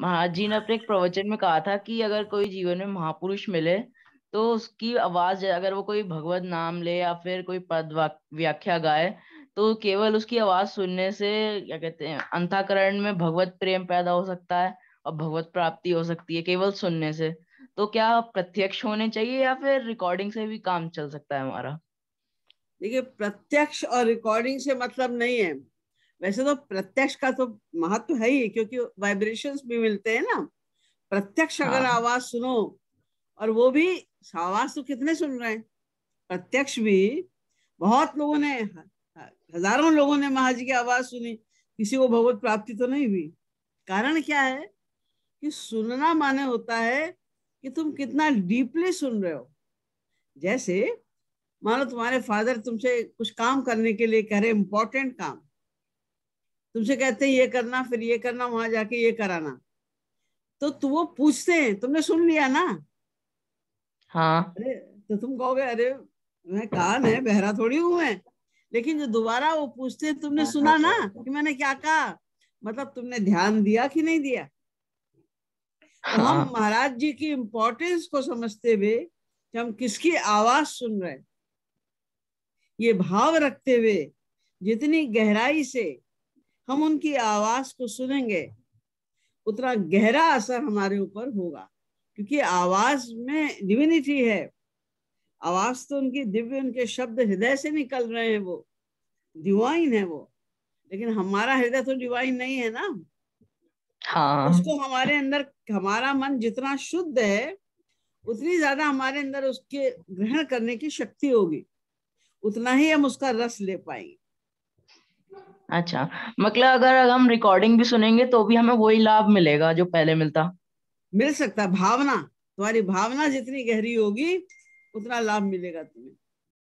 महाराज जी ने अपने एक प्रवचन में कहा था कि अगर कोई जीवन में महापुरुष मिले तो उसकी आवाज अगर वो कोई भगवत नाम ले या फिर कोई पद व्याख्या गाए तो केवल उसकी आवाज सुनने से क्या कहते हैं अंताकरण में भगवत प्रेम पैदा हो सकता है और भगवत प्राप्ति हो सकती है केवल सुनने से तो क्या प्रत्यक्ष होने चाहिए या फिर रिकॉर्डिंग से भी काम चल सकता है हमारा देखिए प्रत्यक्ष और रिकॉर्डिंग से मतलब नहीं है वैसे तो प्रत्यक्ष का तो महत्व है ही क्योंकि वाइब्रेशंस भी मिलते हैं ना प्रत्यक्ष हाँ। अगर आवाज सुनो और वो भी आवाज तो कितने सुन रहे हैं प्रत्यक्ष भी बहुत लोगों ने हजारों लोगों ने महाजी की आवाज सुनी किसी को भगवत प्राप्ति तो नहीं हुई कारण क्या है कि सुनना माने होता है कि तुम कितना डीपली सुन रहे हो जैसे मानो तुम्हारे फादर तुमसे कुछ काम करने के लिए कह रहे इम्पोर्टेंट काम तुमसे कहते हैं ये करना फिर ये करना वहां जाके ये कराना तो तू वो पूछते हैं तुमने सुन लिया ना हाँ अरे तो तुम कहोगे अरे मैं कान है बहरा थोड़ी हूं मैं लेकिन जो दोबारा वो पूछते हैं तुमने हाँ, सुना हाँ, ना हाँ। कि मैंने क्या कहा मतलब तुमने ध्यान दिया कि नहीं दिया तो हाँ हम महाराज जी की इम्पोर्टेंस को समझते हुए कि हम किसकी आवाज सुन रहे हैं ये भाव रखते हुए जितनी गहराई से हम उनकी आवाज को सुनेंगे उतना गहरा असर हमारे ऊपर होगा क्योंकि आवाज में डिविनिटी है आवाज तो उनकी दिव्य उनके शब्द हृदय से निकल रहे हैं वो डिवाइन है वो लेकिन हमारा हृदय तो डिवाइन नहीं है ना हाँ। उसको हमारे अंदर हमारा मन जितना शुद्ध है उतनी ज्यादा हमारे अंदर उसके ग्रहण करने की शक्ति होगी उतना ही हम उसका रस ले पाएंगे अच्छा मतलब अगर हम रिकॉर्डिंग भी सुनेंगे तो भी हमें वही लाभ मिलेगा जो पहले मिलता मिल सकता भावना तुम्हारी भावना जितनी गहरी होगी उतना लाभ मिलेगा तुम्हें